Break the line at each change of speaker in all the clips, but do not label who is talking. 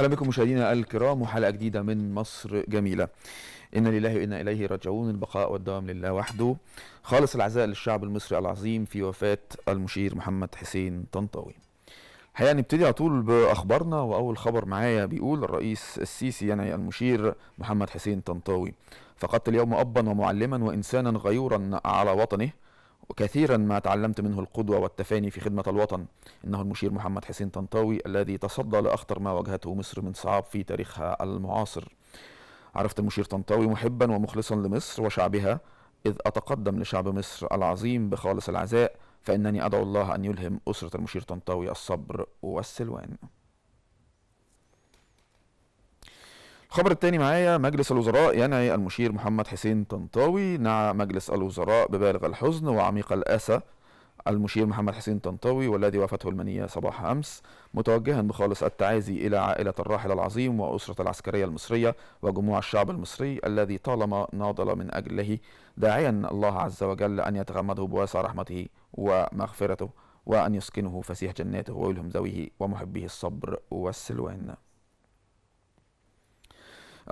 اهلا بكم مشاهدينا الكرام وحلقه جديده من مصر جميله انا لله وانا اليه راجعون البقاء والدوام لله وحده خالص العزاء للشعب المصري العظيم في وفاه المشير محمد حسين طنطاوي الحقيقه نبتدي على طول باخبارنا واول خبر معايا بيقول الرئيس السيسي يعني المشير محمد حسين طنطاوي فقدت اليوم ابا ومعلما وانسانا غيورا على وطنه وكثيرا ما تعلمت منه القدوة والتفاني في خدمة الوطن إنه المشير محمد حسين طنطاوي الذي تصدى لأخطر ما واجهته مصر من صعاب في تاريخها المعاصر عرفت المشير طنطاوي محبا ومخلصا لمصر وشعبها إذ أتقدم لشعب مصر العظيم بخالص العزاء فإنني أدعو الله أن يلهم أسرة المشير طنطاوي الصبر والسلوان الخبر الثاني معايا مجلس الوزراء ينعي المشير محمد حسين طنطاوي نعى مجلس الوزراء ببالغ الحزن وعميق الأسى المشير محمد حسين طنطاوي والذي وافته المنية صباح أمس متوجها بخالص التعازي إلى عائلة الراحل العظيم وأسرة العسكرية المصرية وجموع الشعب المصري الذي طالما ناضل من أجله داعيا الله عز وجل أن يتغمده بواسع رحمته ومغفرته وأن يسكنه فسيح جناته ويلهم ذويه ومحبيه الصبر والسلوان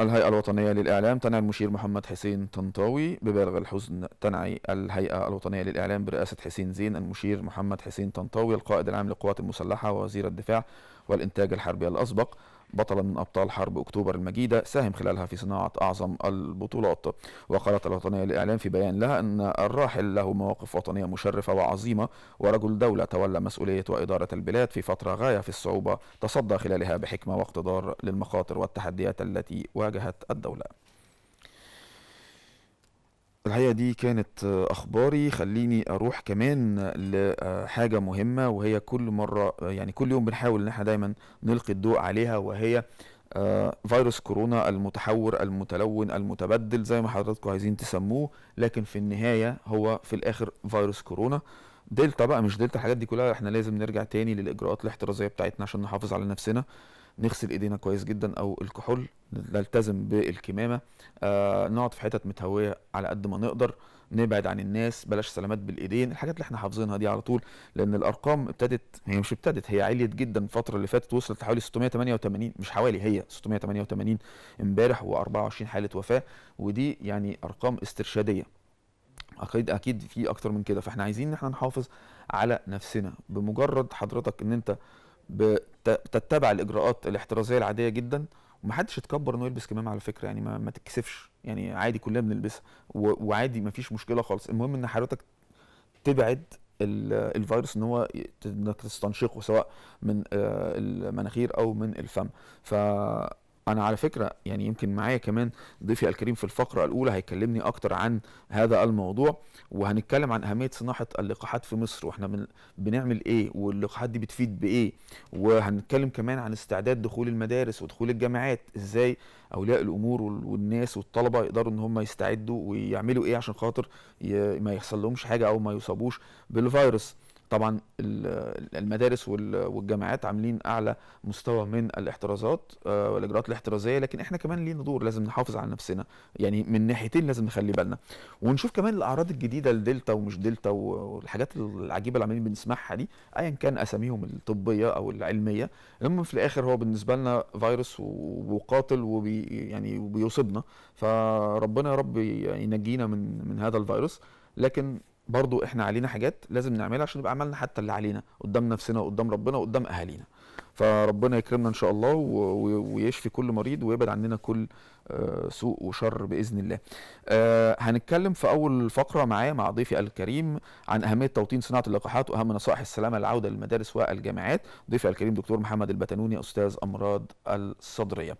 الهيئة الوطنية للإعلام تنعي المشير محمد حسين طنطاوي ببالغ الحزن تنعي الهيئة الوطنية للإعلام برئاسة حسين زين المشير محمد حسين طنطاوي القائد العام للقوات المسلحة ووزير الدفاع والإنتاج الحربي الأسبق بطلا من أبطال حرب أكتوبر المجيدة ساهم خلالها في صناعة أعظم البطولات وقالت الوطنية للإعلام في بيان لها أن الراحل له مواقف وطنية مشرفة وعظيمة ورجل دولة تولى مسؤولية وإدارة البلاد في فترة غاية في الصعوبة تصدى خلالها بحكمة واقتدار للمخاطر والتحديات التي واجهت الدولة الحقيقة دي كانت أخباري خليني أروح كمان لحاجة مهمة وهي كل مرة يعني كل يوم بنحاول إن احنا دايما نلقي الضوء عليها وهي آه، فيروس كورونا المتحور المتلون المتبدل زي ما حضراتكم عايزين تسموه لكن في النهاية هو في الآخر فيروس كورونا دلتا بقى مش دلتا الحاجات دي كلها احنا لازم نرجع تاني للإجراءات الاحترازية بتاعتنا عشان نحافظ على نفسنا نغسل ايدينا كويس جدا او الكحول نلتزم بالكمامه آه نقعد في حتت متهويه على قد ما نقدر نبعد عن الناس بلاش سلامات بالايدين الحاجات اللي احنا حافظينها دي على طول لان الارقام ابتدت هي مش ابتدت هي عليت جدا الفتره اللي فاتت وصلت لحوالي 688 مش حوالي هي 688 امبارح و24 حاله وفاه ودي يعني ارقام استرشاديه اكيد اكيد في اكتر من كده فاحنا عايزين ان احنا نحافظ على نفسنا بمجرد حضرتك ان انت تتبع الاجراءات الاحترازيه العاديه جدا ومحدش يتكبر انه يلبس كمام على فكره يعني ما, ما تتكسفش يعني عادي كلنا بنلبسها وعادي ما فيش مشكله خالص المهم ان حضرتك تبعد الفيروس ان هو انك تستنشقه سواء من آه، المناخير او من الفم ف انا على فكره يعني يمكن معايا كمان ضيفي الكريم في الفقره الاولى هيكلمني اكتر عن هذا الموضوع وهنتكلم عن اهميه صناعه اللقاحات في مصر واحنا بنعمل ايه واللقاحات دي بتفيد بايه وهنتكلم كمان عن استعداد دخول المدارس ودخول الجامعات ازاي اولياء الامور والناس والطلبه يقدروا ان هم يستعدوا ويعملوا ايه عشان خاطر ما يحصل لهمش حاجه او ما يصابوش بالفيروس طبعا المدارس والجامعات عاملين اعلى مستوى من الاحترازات آه، والاجراءات الاحترازيه لكن احنا كمان لينا دور لازم نحافظ على نفسنا يعني من ناحيتين لازم نخلي بالنا ونشوف كمان الاعراض الجديده الدلتا ومش دلتا والحاجات العجيبه اللي عمالين بنسمعها دي ايا كان اساميهم الطبيه او العلميه المهم في الاخر هو بالنسبه لنا فيروس وقاتل وبي يعني وبيصيبنا فربنا يا رب ينجينا من من هذا الفيروس لكن برضو احنا علينا حاجات لازم نعملها عشان نبقى عملنا حتى اللي علينا قدام نفسنا وقدام ربنا وقدام اهالينا فربنا يكرمنا ان شاء الله ويشفي كل مريض ويبعد عننا كل آه، سوء وشر باذن الله آه، هنتكلم في اول فقره معايا مع ضيفي الكريم عن اهميه توطين صناعه اللقاحات واهم نصائح السلامه للعوده للمدارس والجامعات ضيفي الكريم دكتور محمد البتنوني استاذ امراض الصدريه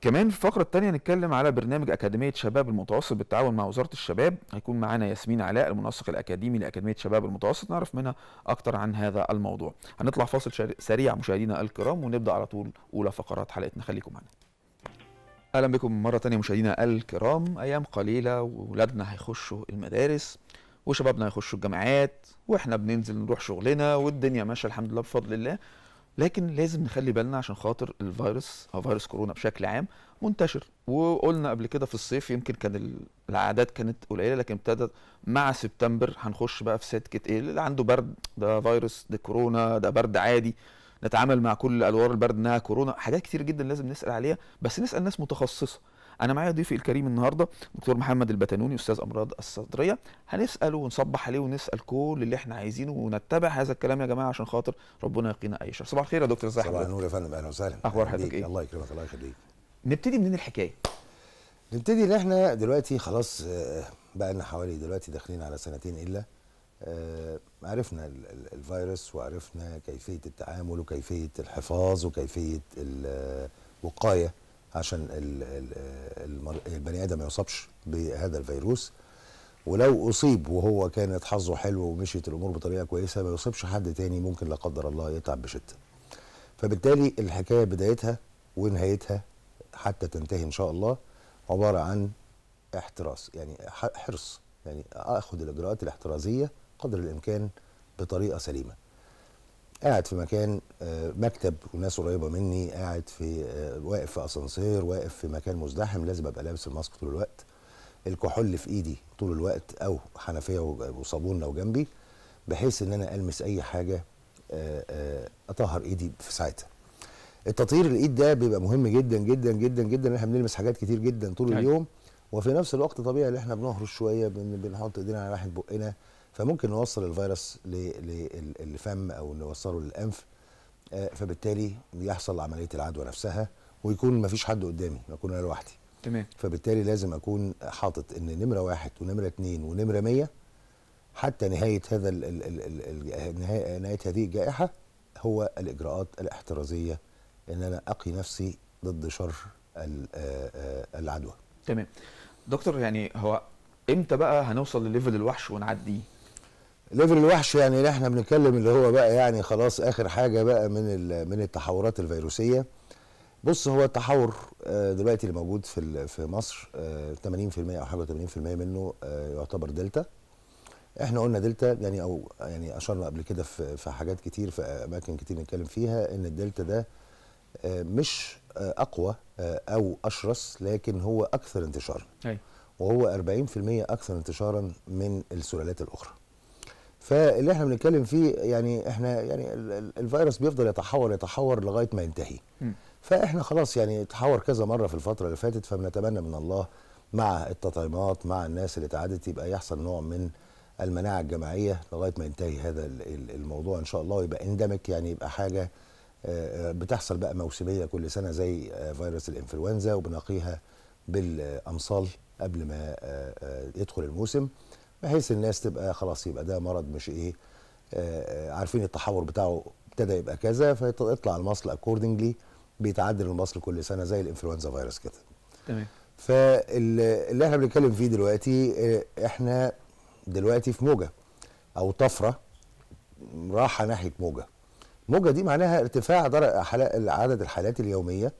كمان في الفقره الثانيه هنتكلم على برنامج اكاديميه شباب المتوسط بالتعاون مع وزاره الشباب هيكون معانا ياسمين علاء المنسق الاكاديمي لاكاديميه شباب المتوسط نعرف منها اكتر عن هذا الموضوع هنطلع فاصل سريع مشاهدينا الكرام ونبدا على طول اولى فقرات حلقتنا خليكم معنا اهلا بكم مره ثانيه مشاهدينا الكرام ايام قليله واولادنا هيخشوا المدارس وشبابنا هيخشوا الجامعات واحنا بننزل نروح شغلنا والدنيا ماشيه الحمد لله بفضل الله لكن لازم نخلي بالنا عشان خاطر الفيروس او فيروس كورونا بشكل عام منتشر وقلنا قبل كده في الصيف يمكن كان العادات كانت قليله لكن ابتدت مع سبتمبر هنخش بقى في سكه ايه اللي عنده برد ده فيروس ده كورونا ده برد عادي نتعامل مع كل الوار البرد انها كورونا حاجات كتير جدا لازم نسال عليها بس نسال ناس متخصصه انا معايا ضيفي الكريم النهارده دكتور محمد البتنوني استاذ امراض الصدريه هنساله ونصبح عليه ونسال كل اللي احنا عايزينه ونتبع هذا الكلام يا جماعه عشان خاطر ربنا يقينا اي شر صباح الخير يا دكتور ازيك صباح النور يا فندم اهلا وسهلا اخبار حضرتك ايه الله يكرمك الله يخليك نبتدي منين الحكايه
نبتدي ان احنا دلوقتي خلاص آه، بقى لنا حوالي دلوقتي داخلين على سنتين الا آه، عرفنا الفيروس وعرفنا كيفيه التعامل وكيفيه الحفاظ وكيفيه الوقايه آه، عشان البني ادم ما يصابش بهذا الفيروس ولو اصيب وهو كانت حظه حلو ومشيت الامور بطريقه كويسه ما يصيبش حد تاني ممكن لا قدر الله يتعب بشده. فبالتالي الحكايه بدايتها ونهايتها حتى تنتهي ان شاء الله عباره عن احتراس يعني حرص يعني اخذ الاجراءات الاحترازيه قدر الامكان بطريقه سليمه. قاعد في مكان آه، مكتب وناس قريبه مني قاعد في آه، واقف في اسانسير واقف في مكان مزدحم لازم ابقى لابس الماسك طول الوقت الكحول في ايدي طول الوقت او حنفيه وصابون لو جنبي بحيث ان انا المس اي حاجه آه، اطهر ايدي في ساعتها التطهير الايد ده بيبقى مهم جدا جدا جدا جدا ان احنا بنلمس حاجات كتير جدا طول أيوة. اليوم وفي نفس الوقت طبيعي ان احنا بنهرش شويه بنحط ايدينا على ناحيه بقنا فممكن نوصل الفيروس للفم او نوصله للانف آه، فبالتالي يحصل عمليه العدوى نفسها ويكون ما فيش حد قدامي اكون انا لوحدي تمام فبالتالي لازم اكون حاطط ان نمره واحد ونمره اثنين ونمره 100 حتى نهايه هذا الـ الـ الـ الـ نهايه هذه الجائحه هو الاجراءات الاحترازيه ان انا اقي نفسي
ضد شر آه، آه، العدوى تمام دكتور يعني هو امتى بقى هنوصل لليفل الوحش ونعديه ليفل الوحش يعني اللي احنا بنتكلم
اللي هو بقى يعني خلاص اخر حاجه بقى من من التحورات الفيروسيه بص هو التحور آه، دلوقتي اللي موجود في في مصر 80% آه، او حاجه 80% منه آه، يعتبر دلتا احنا قلنا دلتا يعني او يعني اشرنا قبل كده في في حاجات كتير في اماكن كتير نتكلم فيها ان الدلتا ده مش اقوى او اشرس لكن هو اكثر انتشارا وهو 40% اكثر انتشارا من السلالات الاخرى فاللي احنا بنتكلم فيه يعني احنا يعني الفيروس بيفضل يتحور يتحور لغايه ما ينتهي م. فاحنا خلاص يعني تحور كذا مره في الفتره اللي فاتت فبنتمنى من الله مع التطعيمات مع الناس اللي اتعادت يبقى يحصل نوع من المناعه الجماعيه لغايه ما ينتهي هذا الموضوع ان شاء الله ويبقى اندمك يعني يبقى حاجه آه، آه، بتحصل بقى موسميه كل سنه زي آه، فيروس الانفلونزا وبنقيها بالامصال قبل ما يدخل الموسم بحيث الناس تبقى خلاص يبقى ده مرض مش ايه آه، آه، عارفين التحور بتاعه ابتدى يبقى كذا فيطلع المصل اكوردنجلي بيتعدل المصل كل سنه زي الانفلونزا فيروس كده تمام فاللي احنا بنتكلم فيه دلوقتي آه، احنا دلوقتي في موجه او طفره راحه ناحيه موجه موجه دي معناها ارتفاع عدد الحالات اليوميه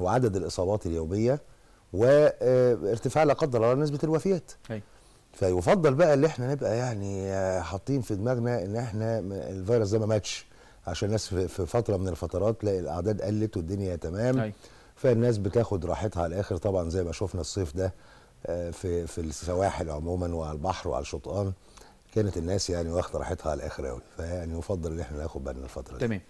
وعدد الاصابات اليوميه وارتفاع لا قدر الله نسبه الوفيات أي. فيفضل بقى اللي احنا نبقى يعني آه، حاطين في دماغنا ان احنا الفيروس ده ما ماتش عشان الناس في فتره من الفترات تلاقي الاعداد قلت والدنيا تمام أي. أيوة. فالناس بتاخد راحتها على الاخر طبعا زي ما شفنا الصيف ده آه، في في السواحل عموما وعلى البحر وعلى الشطآن كانت الناس يعني واخده راحتها على الاخر قوي فيعني
يفضل ان احنا ناخد بالنا الفتره دي تمام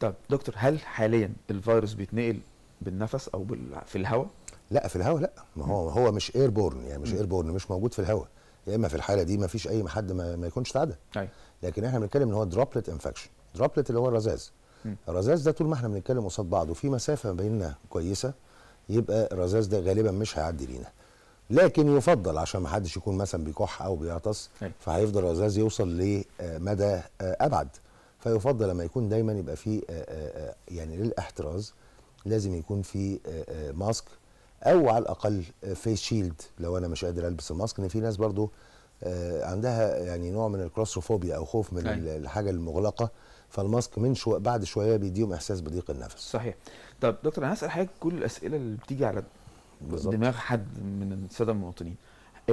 طب دكتور هل حاليا الفيروس بيتنقل بالنفس او في الهواء لا في الهواء لا ما هو هو مش اير بورن يعني مش اير
بورن مش موجود في الهواء يا اما في الحاله دي ما فيش اي حد ما, ما يكونش تعدى أيوة. لكن احنا بنتكلم ان هو دروبلت انفكشن دروبلت اللي هو الرذاذ الرذاذ ده طول ما احنا بنتكلم قصاد بعض وفي مسافه بيننا كويسه يبقى الرذاذ ده غالبا مش هيعدي لينا لكن يفضل عشان ما حدش يكون مثلا بيكح او بيعطس أيوة. فهيفضل الرذاذ يوصل لمدى آه، آه، ابعد فيفضل لما يكون دايما يبقى في آه، يعني للاحتراز لازم يكون في ماسك او على الاقل فيس شيلد لو انا مش قادر البس الماسك ان في ناس برضو آه، عندها يعني نوع من الكلاستروفوبيا او خوف من أي. أيوة. الحاجه المغلقه فالماسك من شو بعد شويه بيديهم احساس بضيق النفس صحيح طب
دكتور انا هسال حضرتك كل الاسئله اللي بتيجي على بالزبط. دماغ حد من الساده المواطنين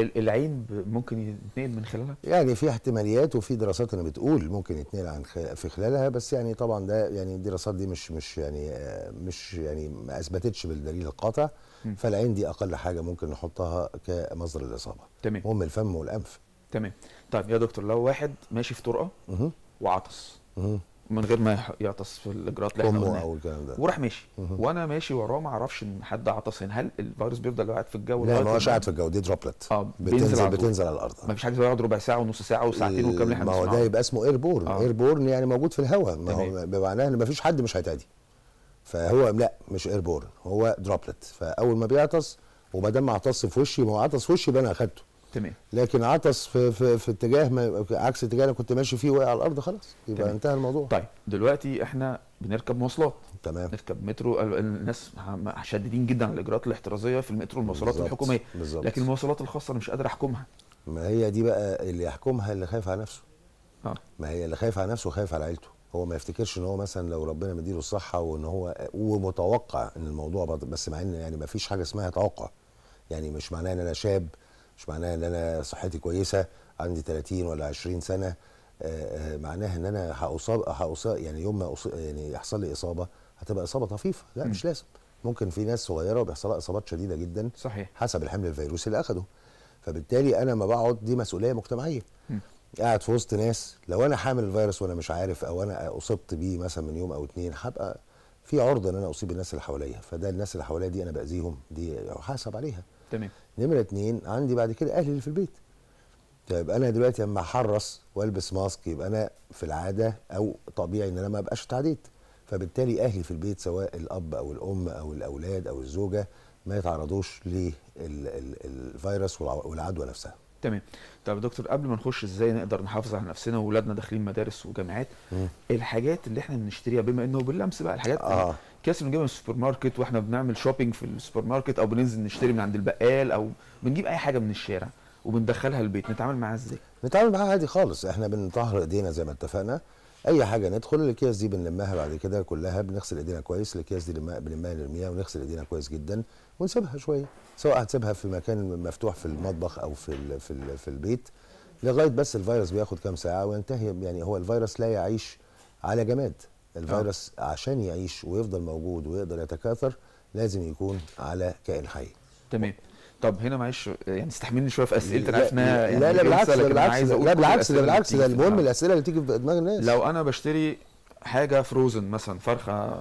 العين ممكن يتنقل من خلالها؟
يعني في احتماليات وفي دراسات انا بتقول ممكن يتنقل عن في خلالها بس يعني طبعا ده يعني الدراسات دي مش مش يعني مش يعني ما اثبتتش بالدليل القاطع فالعين دي اقل حاجه ممكن نحطها كمصدر
الاصابه تمام هم الفم والانف تمام طيب يا دكتور لو واحد ماشي في طرقه وعطس من غير ما يعطس في الاجراءات اللي احنا قلناها الكلام ده وراح ماشي وانا ماشي وراه ما اعرفش ان حد عطس هنا هل الفيروس بيفضل قاعد في الجو لا ما هوش قاعد في الجو دي دروبلت اه بتنزل على بتنزل على الارض ما فيش حاجه بيقعد ربع ساعه ونص ساعه وساعتين إيه، وكام اللي احنا ما هو ده يبقى
اسمه اير بورن آه. اير بورن يعني موجود في الهواء ما هو بمعناه ان ما فيش حد مش هيتعدي فهو لا مش اير بورن هو دروبلت فاول ما بيعطس وما دام عطس في وشي ما هو عطس في وشي يبقى انا اخدته تمام لكن عطس في في, في اتجاه ما عكس اتجاه انا كنت ماشي فيه وقع على الارض خلاص
يبقى تمام. انتهى الموضوع طيب دلوقتي احنا بنركب مواصلات تمام نركب مترو الناس شديدين جدا على الاجراءات الاحترازيه في المترو المواصلات الحكوميه بالزبط. لكن المواصلات الخاصه
انا مش قادر احكمها ما هي دي بقى اللي يحكمها اللي خايف على نفسه اه ما هي اللي خايف على نفسه وخايف على عيلته هو ما يفتكرش ان هو مثلا لو ربنا مديله الصحه وان هو ومتوقع ان الموضوع بس مع ان يعني ما فيش حاجه اسمها توقع يعني مش معناه ان انا شاب مش معناها ان انا صحتي كويسه عندي 30 ولا 20 سنه آه، آه، معناها ان انا هاصاب هاصاب يعني يوم ما يعني يحصل لي اصابه هتبقى اصابه طفيفه لا م. مش لازم ممكن في ناس صغيره وبيحصلها اصابات شديده جدا صحيح حسب الحمل الفيروسي اللي اخده فبالتالي انا ما بقعد دي مسؤوليه مجتمعيه م. قاعد في وسط ناس لو انا حامل الفيروس وانا مش عارف او انا اصبت بيه مثلا من يوم او اتنين هبقى في عرضه ان انا اصيب الناس اللي حواليا فده الناس اللي حواليا دي انا باذيهم دي حاسب عليها تمام نمره اتنين عندي بعد كده اهلي اللي في البيت طيب انا دلوقتي لما احرص والبس ماسك يبقى انا في العاده او طبيعي ان انا ما ابقاش اتعديت فبالتالي اهلي في البيت سواء الاب او الام
او الاولاد او الزوجه ما يتعرضوش للفيروس والعدوى نفسها تمام طب يا دكتور قبل ما نخش ازاي نقدر نحافظ على نفسنا واولادنا داخلين مدارس وجامعات مم. الحاجات اللي احنا بنشتريها بما انه باللمس بقى الحاجات آه. كاس بنجيبها من السوبر ماركت واحنا بنعمل شوبينج في السوبر ماركت او بننزل نشتري من عند البقال او بنجيب اي حاجه من الشارع وبندخلها البيت نتعامل معاها ازاي؟
نتعامل معاها عادي خالص احنا بنطهر ايدينا زي ما اتفقنا اي حاجه ندخل الاكياس دي بنلمها بعد كده كلها بنغسل ايدينا كويس الاكياس دي بنلمها نرميها ونغسل ايدينا كويس جدا ونسيبها شويه سواء هتسيبها في مكان مفتوح في المطبخ او في الـ في, الـ في البيت لغايه بس الفيروس بياخد كام ساعه وينتهي يعني هو الفيروس لا يعيش على جماد الفيروس أه. عشان يعيش ويفضل موجود ويقدر يتكاثر لازم يكون على كائن حي
تمام طب هنا معلش يعني استحملني شويه في اسئله انا عارف انها يعني لا لا بالعكس بالعكس لا بالعكس ده بالعكس ده المهم
الاسئله اللي تيجي في دماغ الناس
لو انا بشتري حاجه فروزن مثلا فرخه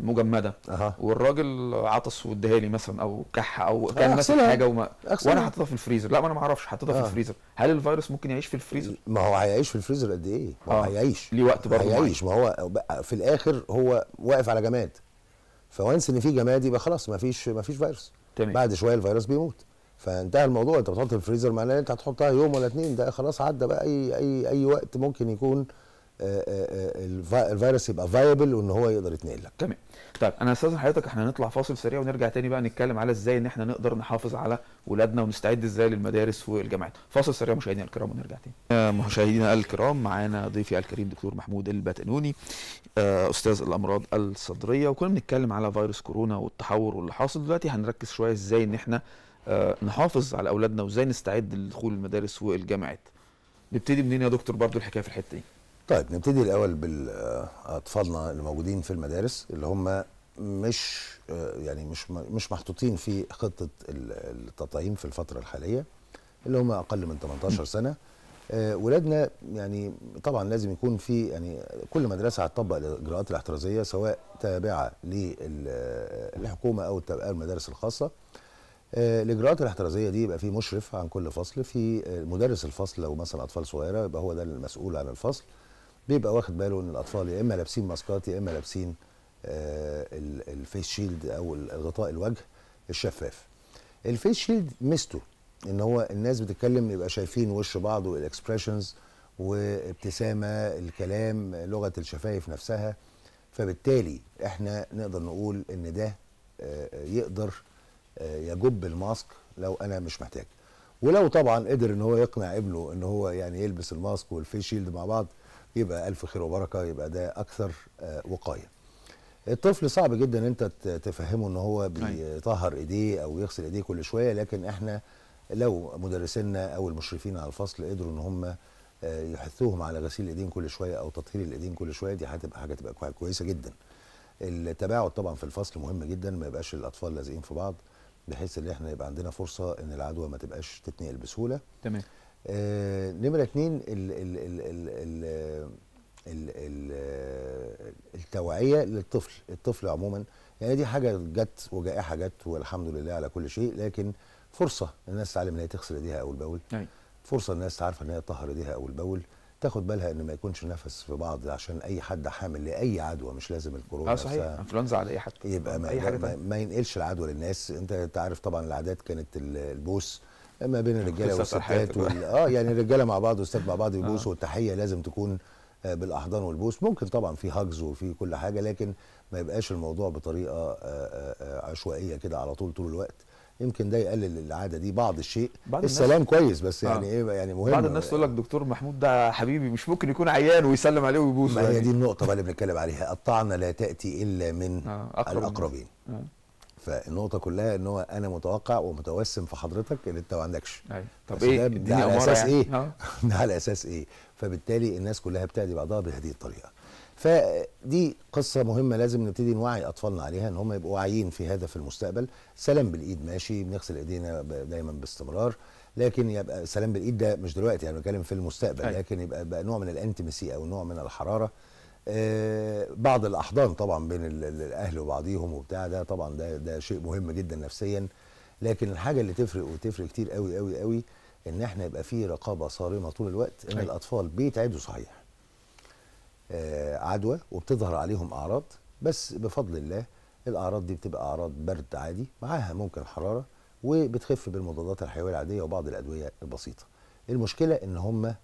مجمده أه. والراجل عطس واداها لي مثلا او كح او آه، كان مثلا حاجه وما وانا حاططها في الفريزر لا ما انا ما اعرفش حاططها أه. في الفريزر هل الفيروس ممكن يعيش في الفريزر ما هو هيعيش في الفريزر قد ايه ما هو آه. هيعيش
ليه وقت برضه هيعيش ما هو في الاخر هو واقف على جماد فوانس ان في جماد يبقى خلاص ما فيش ما فيش فيروس تمام بعد شويه الفيروس بيموت فانتهى الموضوع انت بتحط الفريزر معناه انت هتحطها يوم ولا اتنين ده خلاص عدى بقى اي اي اي وقت ممكن يكون آه، آه، آه، الفيروس يبقى فايبل وان هو يقدر يتنقلك تمام
طيب انا استاذن حضرتك احنا هنطلع فاصل سريع ونرجع تاني بقى نتكلم على ازاي ان احنا نقدر نحافظ على ولادنا ونستعد ازاي للمدارس والجامعات فاصل سريع مشاهدينا الكرام ونرجع تاني مشاهدينا الكرام معانا ضيفي الكريم دكتور محمود البتنوني استاذ الامراض الصدريه وكنا بنتكلم على فيروس كورونا والتحور واللي حاصل دلوقتي هنركز شويه ازاي ان احنا نحافظ على اولادنا وازاي نستعد لدخول المدارس والجامعات نبتدي منين يا دكتور برضو الحكايه في الحته دي طيب
نبتدي الاول باطفالنا آه، اللي موجودين في المدارس اللي هم مش آه، يعني مش مش محطوطين في خطه التطعيم في الفتره الحاليه اللي هم اقل من 18 سنه آه، ولادنا يعني طبعا لازم يكون في يعني كل مدرسه هتطبق الاجراءات الاحترازيه سواء تابعه للحكومه او المدارس الخاصه الاجراءات الاحترازيه دي يبقى في مشرف عن كل فصل في مدرس الفصل لو مثلا اطفال صغيره يبقى هو ده المسؤول عن الفصل بيبقى واخد باله ان الاطفال يا اما لابسين ماسكات يا اما لابسين آه، الفيس شيلد او الغطاء الوجه الشفاف الفيس شيلد ميزته ان هو الناس بتتكلم يبقى شايفين وش بعض والاكسبريشنز وابتسامه الكلام لغه الشفايف نفسها فبالتالي احنا نقدر نقول ان ده آه، يقدر آه، يجب الماسك لو انا مش محتاج ولو طبعا قدر ان هو يقنع ابنه ان هو يعني يلبس الماسك والفيس شيلد مع بعض يبقى الف خير وبركه يبقى ده اكثر آه، وقايه الطفل صعب جدا انت تفهمه ان هو أيوه. بيطهر ايديه او يغسل ايديه كل شويه لكن احنا لو مدرسينا او المشرفين على الفصل قدروا ان هم آه، يحثوهم على غسيل الايدين كل شويه او تطهير الايدين كل شويه دي هتبقى حاجه تبقى كويسه جدا التباعد طبعا في الفصل مهم جدا ما يبقاش الاطفال لازقين في بعض بحيث ان احنا يبقى عندنا فرصه ان العدوى ما تبقاش تتنقل بسهوله تمام آه، نمره اتنين ال ال ال ال ال ال آه، التوعيه للطفل الطفل عموما يعني دي حاجه جت وجائحه جت والحمد لله على كل شيء لكن فرصه الناس تعلم ان هي تغسل ايديها اول باول فرصه الناس تعرف ان هي تطهر ايديها اول باول تاخد بالها ان ما يكونش نفس في بعض عشان اي حد حامل لاي عدوى مش لازم الكورونا اه صحيح انفلونزا على اي حد يبقى ما, أي حاجة ما, ما ينقلش العدوى للناس انت عارف طبعا العادات كانت البوس ما بين الرجاله والستات وال... اه يعني الرجاله مع بعض والستات مع بعض آه. يبوسوا آه. والتحيه لازم تكون آه، بالاحضان والبوس ممكن طبعا في هجز وفي كل حاجه لكن ما يبقاش الموضوع بطريقه آه، عشوائيه كده على طول طول الوقت يمكن ده يقلل العاده دي بعض الشيء بعض السلام كويس بس يعني آه. ايه يعني مهم بعض الناس
تقول لك دكتور محمود ده حبيبي مش ممكن يكون عيان ويسلم عليه
ويبوسه ما هي دي يعني. النقطه بقى اللي بنتكلم عليها الطعنه لا تاتي الا من آه. الاقربين آه. فالنقطه كلها ان هو انا متوقع ومتوسم في حضرتك ان انت ما عندكش أيوة. طب ايه ده, ده على اساس يعني. ايه آه. ده على اساس ايه فبالتالي الناس كلها بتعدي بعضها بهذه الطريقه فدي قصة مهمة لازم نبتدي نوعي أطفالنا عليها إن هم يبقوا واعيين في هذا في المستقبل، سلام بالإيد ماشي بنغسل إيدينا دايما باستمرار، لكن يبقى سلام بالإيد ده مش دلوقتي أنا يعني بتكلم في المستقبل لكن يبقى بقى نوع من الأنتمسي أو نوع من الحرارة آه، بعض الاحضان طبعا بين الاهل وبعضيهم وبتاع ده طبعا ده ده شيء مهم جدا نفسيا لكن الحاجه اللي تفرق وتفرق كتير قوي قوي قوي ان احنا يبقى في رقابه صارمه طول الوقت ان أي. أيوة. الاطفال بيتعدوا صحيح آه، عدوى وبتظهر عليهم اعراض بس بفضل الله الاعراض دي بتبقى اعراض برد عادي معاها ممكن حراره وبتخف بالمضادات الحيويه العاديه وبعض الادويه البسيطه المشكله ان هم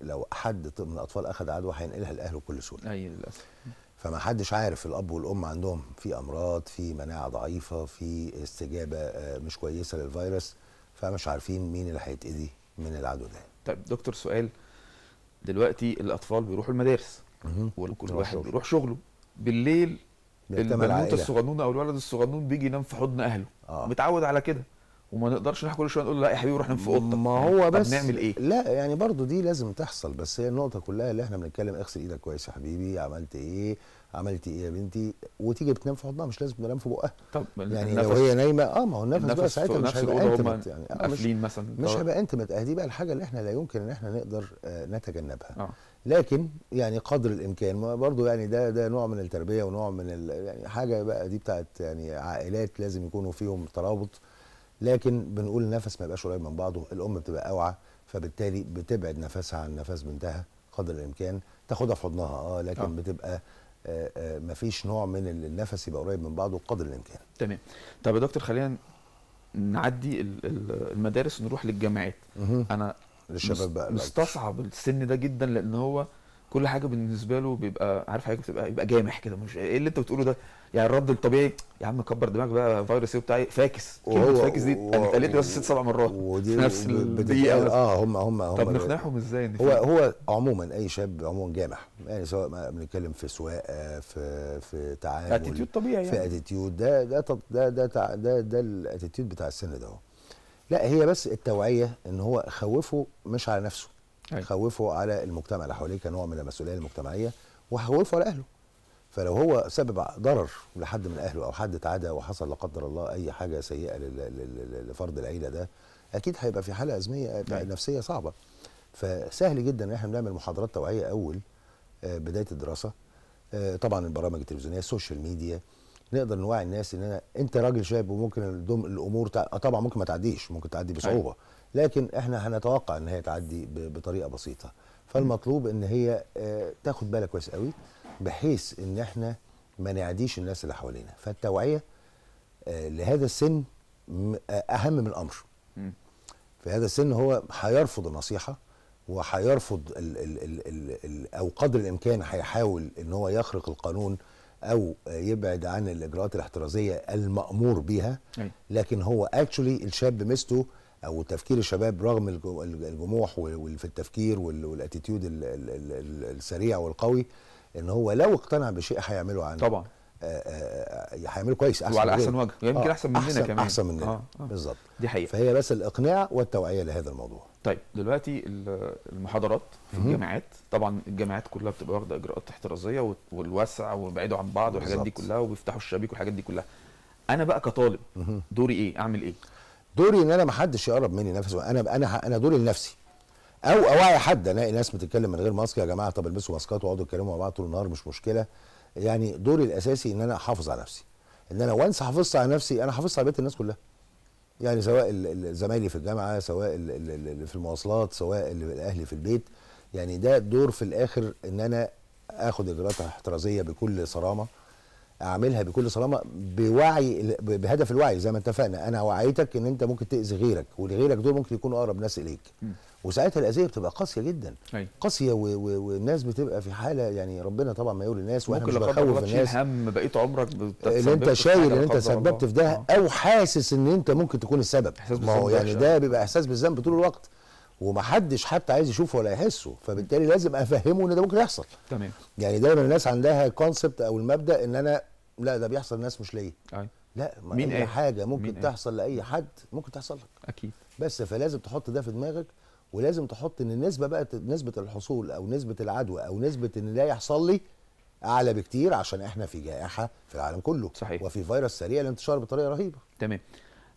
لو حد من الاطفال اخذ عدوى هينقلها لاهله بكل سهوله اي للاسف فما حدش عارف الاب والام عندهم في امراض في مناعه ضعيفه في استجابه آه، مش كويسه للفيروس فمش عارفين مين اللي
هيتاذي من العدوى ده طيب دكتور سؤال دلوقتي الاطفال بيروحوا المدارس وكل واحد شغل. بيروح شغله بالليل البنوته الصغنونه او الولد الصغنون بيجي ينام في حضن اهله آه. متعود على كده وما نقدرش نروح كل شويه نقول له لا يا حبيبي روح نام في اوضتك ما يعني هو بس نعمل ايه
لا يعني برضو دي لازم تحصل بس هي النقطه كلها اللي احنا بنتكلم اغسل ايدك كويس يا حبيبي عملت ايه عملت ايه يا بنتي وتيجي بتنام في حضنها مش لازم تنام في بقها
طب يعني لو هي نايمه اه ما هو النفس, النفس بقى ساعتها مش هيبقى انتمت يعني آه مش مثلا مش هيبقى
انتمت اه دي بقى الحاجه اللي احنا لا يمكن ان احنا نقدر آه نتجنبها آه. لكن يعني قدر الامكان برضه يعني ده ده نوع من التربيه ونوع من يعني حاجه بقى دي بتاعت يعني عائلات لازم يكونوا فيهم ترابط لكن بنقول النفس ما يبقاش قريب من بعضه الام بتبقى اوعى فبالتالي بتبعد نفسها عن نفس بنتها قدر الامكان تاخدها في حضنها اه لكن أوه. بتبقى آه، آه، ما فيش نوع من النفس يبقى قريب من بعضه قدر الامكان
تمام طب يا دكتور خلينا نعدي المدارس ونروح للجامعات انا للشباب بقى مستصعب السن ده جدا لان هو كل حاجه بالنسبه له بيبقى عارف حاجه بتبقى يبقى جامح كده مش ايه اللي انت بتقوله ده يعني الرد الطبيعي يا عم كبر دماغك بقى فيروس ايه بتاعي فاكس كلمه فاكس دي انا اتقلت بس ست سبع مرات في نفس الدقيقه اه هم هم هم طب نقنعهم ازاي هو هو
عموما اي شاب عموما جامح يعني سواء بنتكلم في سواقه في في تعامل اتيتيود طبيعي يعني في اتيتيود ده ده ده ده ده ده, ده الاتيتيود بتاع السن ده هو لا هي بس التوعيه ان هو خوفه مش على نفسه أيوة. خوفه على المجتمع اللي حواليه كنوع من المسؤوليه المجتمعيه وخوفه على اهله فلو هو سبب ضرر لحد من اهله او حد اتعدى وحصل لا قدر الله اي حاجه سيئه لفرد العيله ده اكيد هيبقى في حاله ازميه آه، أيوة. نفسيه صعبه فسهل جدا ان احنا بنعمل محاضرات توعيه اول آه، بدايه الدراسه آه، طبعا البرامج التلفزيونيه السوشيال ميديا نقدر نوعي الناس ان انا انت راجل شاب وممكن الامور تع... طبعا ممكن ما تعديش ممكن تعدي بصعوبه أيوة. لكن احنا هنتوقع ان هي تعدي بطريقه بسيطه فالمطلوب ان هي آه، تاخد بالها كويس قوي بحيث ان احنا ما نعديش الناس اللي حوالينا فالتوعيه آه، لهذا السن آه، اهم من الامر في هذا السن هو هيرفض النصيحه وهيرفض او قدر الامكان هيحاول ان هو يخرق القانون او يبعد عن الاجراءات الاحترازيه المامور بها لكن هو اكشولي الشاب مسته او تفكير الشباب رغم الجموح في التفكير والاتيتيود السريع والقوي ان هو لو اقتنع بشيء هيعمله عنه طبعا هيعمله كويس احسن وعلى احسن وجه يمكن آه، احسن مننا أحسن كمان احسن مننا آه آه بالظبط
دي حقيقه فهي بس الاقناع والتوعيه لهذا الموضوع طيب دلوقتي المحاضرات في الجامعات طبعا الجامعات كلها بتبقى واخده اجراءات احترازيه والوسع وبعيدوا عن بعض والحاجات دي كلها وبيفتحوا الشبابيك والحاجات دي كلها انا بقى كطالب دوري ايه اعمل ايه
دوري ان انا ما حدش يقرب مني نفسه انا انا انا دوري لنفسي او اوعي حد الاقي ناس بتتكلم من غير ماسك يا جماعه طب البسوا ماسكات واقعدوا اتكلموا مع بعض طول النهار مش مشكله يعني دوري الاساسي ان انا احافظ على نفسي ان انا وانس حافظت على نفسي انا حافظت على بيت الناس كلها يعني سواء زمايلي في الجامعه سواء اللي في المواصلات سواء الاهلي في البيت يعني ده دور في الاخر ان انا اخد اجراءات احترازيه بكل صرامه اعملها بكل صرامه بوعي بهدف الوعي زي ما اتفقنا انا وعيتك ان انت ممكن تاذي غيرك ولغيرك دول ممكن يكونوا اقرب ناس اليك وساعتها الاذيه بتبقى قاسيه جدا أي. أيوة. قاسيه والناس بتبقى في حاله يعني ربنا طبعا ما يقول للناس واحنا مش بخوف الناس
هم بقيت عمرك اللي انت شايل ان انت سببت
في ده آه. او حاسس ان انت ممكن تكون السبب ما هو يعني ده
بيبقى احساس بالذنب طول
الوقت ومحدش حتى عايز يشوفه ولا يحسه فبالتالي لازم افهمه ان ده ممكن يحصل تمام يعني دايما الناس عندها كونسبت او المبدا ان انا لا ده بيحصل لناس مش ليا أيوة.
لا ما مين أي حاجه
ممكن مين تحصل لاي حد ممكن تحصل لك اكيد بس فلازم تحط ده في دماغك ولازم تحط ان النسبه بقى نسبه الحصول او نسبه العدوى او نسبه ان ده يحصل لي اعلى بكتير عشان احنا في جائحه في العالم كله صحيح وفي فيروس سريع
الانتشار بطريقه رهيبه تمام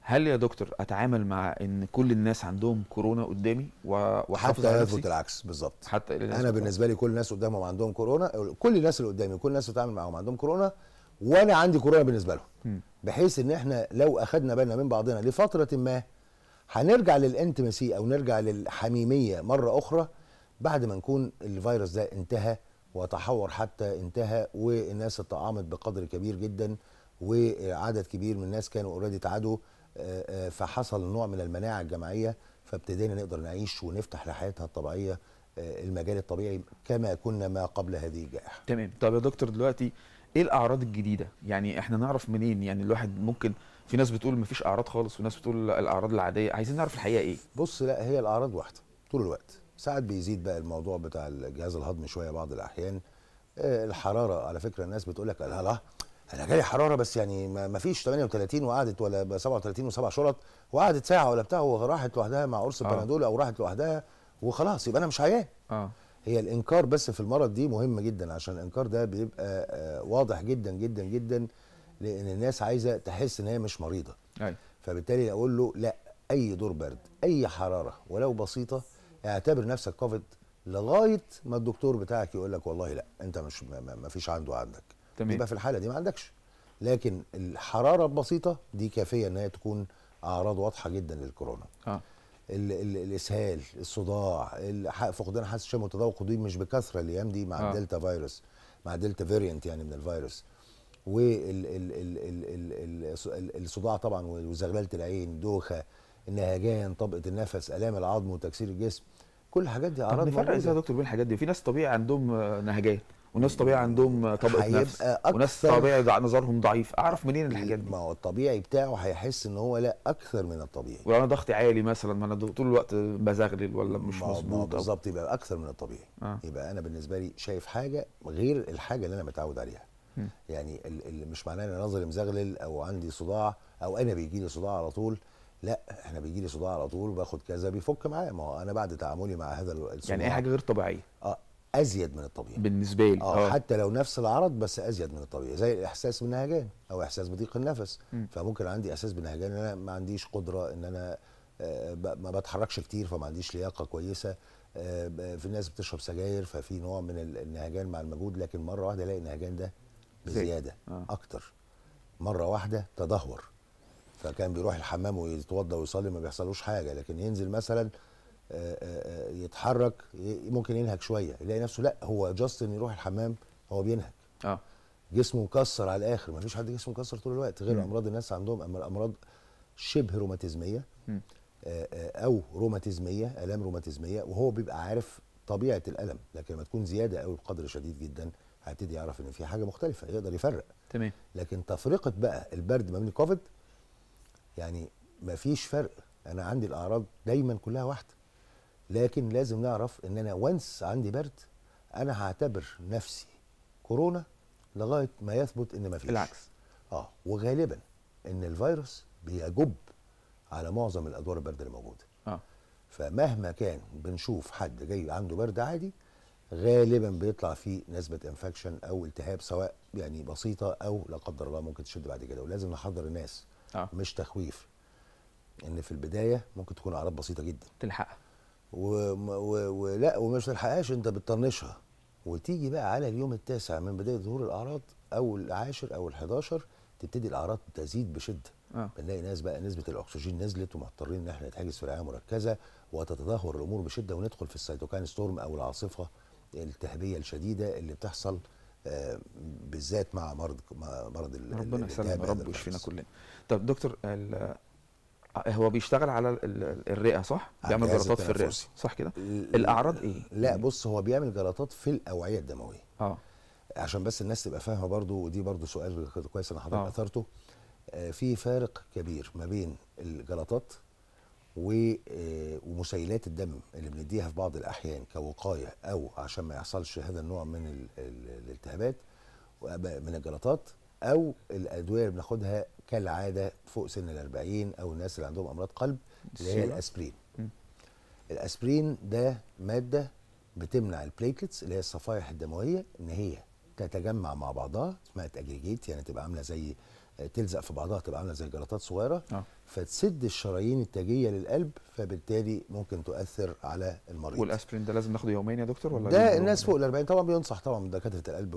هل يا دكتور اتعامل مع ان كل الناس عندهم كورونا قدامي وحتى على نفسي؟ العكس بالظبط حتى انا بالنسبه
لي كل الناس قدامهم عندهم كورونا كل الناس اللي قدامي كل الناس بتعامل معاهم عندهم كورونا وانا عندي كورونا بالنسبه لهم بحيث ان احنا لو اخدنا بالنا من بعضنا لفتره ما هنرجع للانتمسي او نرجع للحميميه مره اخرى بعد ما نكون الفيروس ده انتهى وتحور حتى انتهى والناس اتطعمت بقدر كبير جدا وعدد كبير من الناس كانوا اوريدي تعادوا آه، آه، فحصل نوع من المناعه الجماعيه فابتدينا نقدر نعيش ونفتح لحياتها الطبيعيه آه، المجال الطبيعي كما كنا ما قبل هذه
الجائحه. تمام، طب يا دكتور دلوقتي ايه الاعراض الجديده يعني احنا نعرف منين يعني الواحد ممكن في ناس بتقول مفيش اعراض خالص وناس بتقول الاعراض العاديه عايزين نعرف الحقيقه ايه بص لا هي الاعراض واحده طول الوقت
ساعات بيزيد بقى الموضوع بتاع الجهاز الهضمي شويه بعض الاحيان آه، الحراره على فكره الناس بتقول لك لا لا انا جاي حراره بس يعني ما فيش 38 وقعدت ولا 37 وسبع شرط وقعدت ساعه ولا بتاع وراحت لوحدها مع قرص آه. البنادول او راحت لوحدها وخلاص يبقى انا مش حياه اه هي الانكار بس في المرض دي مهم جدا عشان الانكار ده بيبقى آه، واضح جدا جدا جدا لان الناس عايزه تحس ان هي مش مريضه أي. أيوة. فبالتالي اقول له لا اي دور برد اي حراره ولو بسيطه اعتبر نفسك كوفيد لغايه ما الدكتور بتاعك يقول لك والله لا انت مش ما فيش عنده عندك تمام يبقى في الحاله دي ما عندكش لكن الحراره البسيطه دي كافيه ان هي تكون اعراض واضحه جدا للكورونا آه. الاسهال الصداع فقدان حاسس الشم والتذوق دي مش بكثره الايام دي مع آه. الدلتا فيروس مع دلتا فيرينت يعني من الفيروس والصداع طبعا وزغلله العين دوخه النهجان طبقه النفس الام العظم
وتكسير الجسم كل الحاجات دي اعراض نفرق ازاي يا دكتور بين الحاجات دي في ناس طبيعي عندهم آه، نهجان وناس طبيعي عندهم طبقه نفس وناس طبيعي نظرهم ضعيف اعرف منين الحاجات دي ما هو
الطبيعي بتاعه هيحس ان هو لا اكثر من الطبيعي
ولو انا ضغطي عالي مثلا ما انا طول الوقت
بزغلل ولا مش مظبوط بالظبط يبقى اكثر من الطبيعي آه. يبقى انا بالنسبه لي شايف حاجه غير الحاجه اللي انا متعود عليها م. يعني اللي مش معناه ان نظري مزغلل او عندي صداع او انا بيجي لي صداع على طول لا احنا بيجي لي صداع على طول وباخد كذا بيفك معايا ما هو انا بعد تعاملي مع هذا الصداع يعني اي حاجه غير طبيعيه اه ازيد من
الطبيعي بالنسبه لي آه،, اه
حتى لو نفس العرض بس ازيد من الطبيعي زي الاحساس بالنهجان او احساس بضيق النفس م. فممكن عندي احساس بالنهجان ان انا ما عنديش قدره ان انا آه، ما بتحركش كتير فما عنديش لياقه كويسه آه، في ناس بتشرب سجاير ففي نوع من النهجان مع المجهود لكن مره واحده الاقي النهجان ده بزياده آه. اكتر مره واحده تدهور فكان بيروح الحمام ويتوضى ويصلي ما بيحصلوش حاجه لكن ينزل مثلا يتحرك ممكن ينهك شويه يلاقي نفسه لا هو جاستن يروح الحمام هو بينهك اه جسمه مكسر على الاخر ما فيش حد جسمه مكسر طول الوقت غير مم. امراض الناس عندهم اما امراض شبه روماتيزميه آه، آه، او روماتيزميه الام روماتيزميه وهو بيبقى عارف طبيعه الالم لكن لما تكون زياده قوي بقدر شديد جدا هيبتدي يعرف ان في حاجه مختلفه يقدر يفرق تمام لكن تفرقه بقى البرد ما بين الكوفيد يعني ما فيش فرق انا عندي الاعراض دايما كلها واحده لكن لازم نعرف ان انا وانس عندي برد انا هعتبر نفسي كورونا لغايه ما يثبت ان ما فيش العكس اه وغالبا ان الفيروس بيجب على معظم الادوار البرد اللي موجوده اه فمهما كان بنشوف حد جاي عنده برد عادي غالبا بيطلع فيه نسبه انفكشن او التهاب سواء يعني بسيطه او لا قدر الله ممكن تشد بعد كده ولازم نحضر الناس آه. مش تخويف ان في البدايه ممكن تكون اعراض بسيطه جدا تلحقها ولا وما بتلحقهاش انت بتطنشها وتيجي بقى على اليوم التاسع من بدايه ظهور الاعراض او العاشر او ال11 تبتدي الاعراض تزيد بشده آه. بنلاقي ناس بقى نسبه الاكسجين نزلت ومضطرين ان احنا نتحجز في رعايه مركزه وتتدهور الامور بشده وندخل في السيتوكاين ستورم او العاصفه الالتهابيه الشديده اللي
بتحصل آه، بالذات مع مرض مرض ربنا يسلمك يا رب ويشفينا كلنا. طب دكتور آه، هو بيشتغل على الرئه صح؟ بيعمل جلطات في الرئه
صح كده؟ الاعراض ايه؟
لا بص هو بيعمل
جلطات في الاوعيه
الدمويه اه
عشان بس الناس تبقى فاهمه برضو ودي برضو سؤال كويس انا حضرتك آه. اثرته آه في فارق كبير ما بين الجلطات آه، ومسيلات الدم اللي بنديها في بعض الاحيان كوقايه او عشان ما يحصلش هذا النوع من الالتهابات من الجلطات او الادويه اللي بناخدها كالعاده فوق سن ال 40 او الناس اللي عندهم امراض قلب اللي هي الاسبرين الاسبرين ده ماده بتمنع البليتلتس اللي هي الصفائح الدمويه ان هي تتجمع مع بعضها اسمها تاجريجيت يعني تبقى عامله زي تلزق في بعضها تبقى عامله زي جلطات صغيره آه. فتسد الشرايين التاجيه للقلب فبالتالي ممكن
تؤثر على المريض والاسبرين ده لازم ناخده يوميا يا دكتور ولا ده
الناس فوق ال 40 طبعا بينصح طبعا دكاتره القلب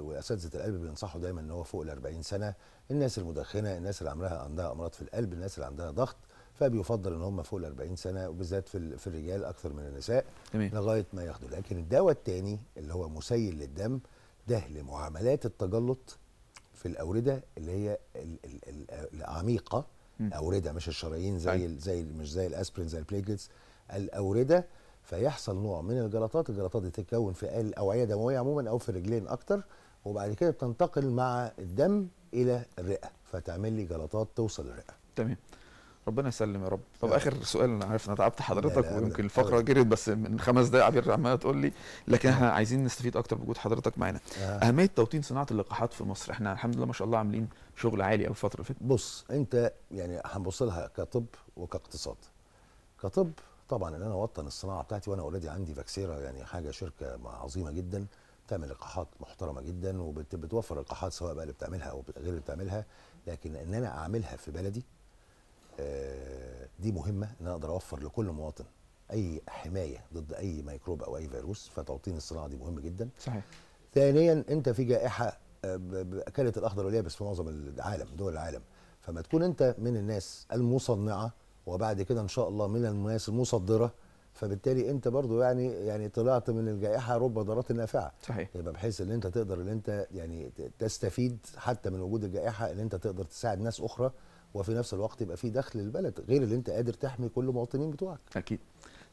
واساتذه القلب بينصحوا دايما ان هو فوق ال 40 سنه الناس المدخنه الناس اللي عمرها عندها امراض في القلب الناس اللي عندها ضغط فبيفضل ان هم فوق ال 40 سنه وبالذات في في الرجال اكثر من النساء تمام. لغايه ما ياخدوا لكن الدواء الثاني اللي هو مسيل للدم ده لمعاملات التجلط في الاورده اللي هي العميقه الاورده مش الشرايين زي أي. زي مش زي الاسبرين زي البليجلتس الاورده فيحصل نوع من الجلطات الجلطات دي تتكون في الاوعيه الدمويه عموما او في الرجلين اكتر وبعد كده بتنتقل مع الدم الى الرئه فتعمل لي جلطات
توصل للرئه تمام ربنا يسلم يا رب طب اخر سؤال انا عارف انا تعبت حضرتك لا لا ويمكن الفقره جريت طيب. بس من خمس دقائق عبير عماله تقول لي لكن احنا عايزين نستفيد اكتر بوجود حضرتك معانا آه. اهميه توطين صناعه اللقاحات في مصر احنا الحمد لله ما شاء الله عاملين شغل عالي قوي الفتره اللي بص انت يعني هنبص لها كطب وكاقتصاد كطب طبعا ان
انا اوطن الصناعه بتاعتي وانا اوريدي عندي فاكسيرا يعني حاجه شركه عظيمه جدا بتعمل لقاحات محترمه جدا وبتوفر لقاحات سواء بقى اللي بتعملها او غير اللي بتعملها لكن ان انا اعملها في بلدي آه، دي مهمه ان انا اقدر اوفر لكل مواطن اي حمايه ضد اي ميكروب او اي فيروس فتوطين الصناعه دي مهم جدا صحيح ثانيا انت في جائحه آه، اكلت الاخضر واليابس في معظم العالم دول العالم فما تكون انت من الناس المصنعه وبعد كده ان شاء الله من الناس المصدره فبالتالي انت برضو يعني يعني طلعت من الجائحه رب ضارات نافعه صحيح يبقى بحيث ان انت تقدر ان انت يعني تستفيد حتى من وجود الجائحه ان انت تقدر تساعد ناس اخرى وفي نفس الوقت يبقى في دخل للبلد غير اللي انت قادر تحمي كل المواطنين بتوعك
اكيد